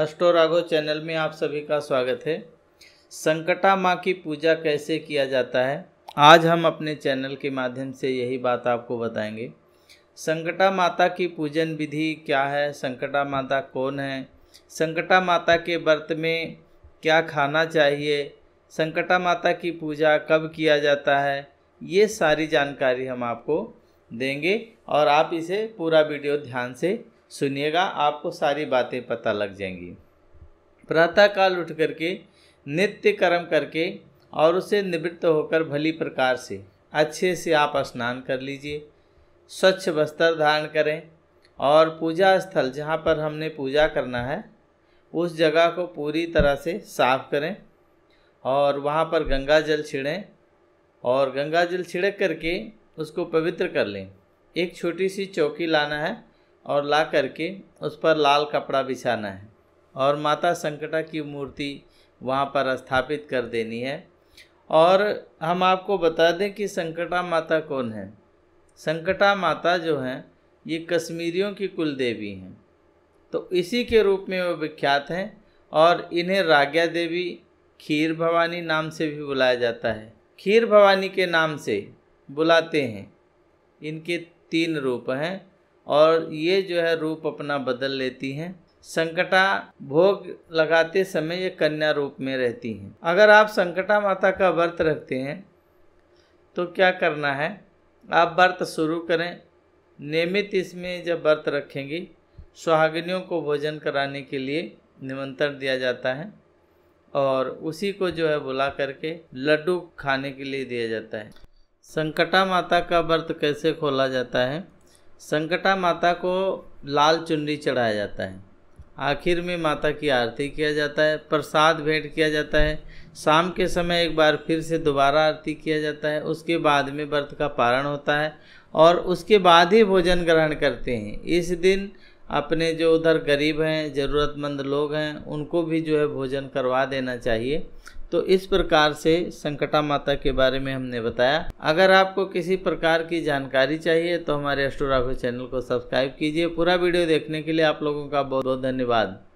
अष्टो Ragho channel में आप सभी का स्वागत है संकटा माँ की पूजा कैसे किया जाता है आज हम अपने चैनल के माध्यम से यही बात आपको बताएंगे संकटा माता की पूजन विधि क्या है संकटा माता कौन है संकटा माता के व्रत में क्या खाना चाहिए संकटा माता की पूजा कब किया जाता है ये सारी जानकारी हम आपको देंगे और आप इसे पूरा वीडियो ध्यान से सुनिएगा आपको सारी बातें पता लग जाएंगी प्रातःकाल उठ करके नित्य कर्म करके और उसे निवृत्त होकर भली प्रकार से अच्छे से आप स्नान कर लीजिए स्वच्छ वस्त्र धारण करें और पूजा स्थल जहाँ पर हमने पूजा करना है उस जगह को पूरी तरह से साफ करें और वहाँ पर गंगा जल छिड़ें और गंगा जल छिड़क करके उसको पवित्र कर लें एक छोटी सी चौकी लाना है और ला करके उस पर लाल कपड़ा बिछाना है और माता संकटा की मूर्ति वहाँ पर स्थापित कर देनी है और हम आपको बता दें कि संकटा माता कौन है संकटा माता जो हैं ये कश्मीरियों की कुल देवी हैं तो इसी के रूप में वो विख्यात हैं और इन्हें राग्या देवी खीर भवानी नाम से भी बुलाया जाता है खीर भवानी के नाम से बुलाते हैं इनके तीन रूप हैं और ये जो है रूप अपना बदल लेती हैं संकटा भोग लगाते समय ये कन्या रूप में रहती हैं अगर आप संकटा माता का व्रत रखते हैं तो क्या करना है आप व्रत शुरू करें नियमित इसमें जब व्रत रखेंगी सुहागिनियों को भोजन कराने के लिए निमंत्रण दिया जाता है और उसी को जो है बुला करके लड्डू खाने के लिए दिया जाता है संकटा माता का व्रत कैसे खोला जाता है संकटा माता को लाल चुनरी चढ़ाया जाता है आखिर में माता की आरती किया जाता है प्रसाद भेंट किया जाता है शाम के समय एक बार फिर से दोबारा आरती किया जाता है उसके बाद में व्रत का पारण होता है और उसके बाद ही भोजन ग्रहण करते हैं इस दिन अपने जो उधर गरीब हैं ज़रूरतमंद लोग हैं उनको भी जो है भोजन करवा देना चाहिए तो इस प्रकार से संकटा माता के बारे में हमने बताया अगर आपको किसी प्रकार की जानकारी चाहिए तो हमारे एस्ट्रोराघो चैनल को सब्सक्राइब कीजिए पूरा वीडियो देखने के लिए आप लोगों का बहुत बहुत धन्यवाद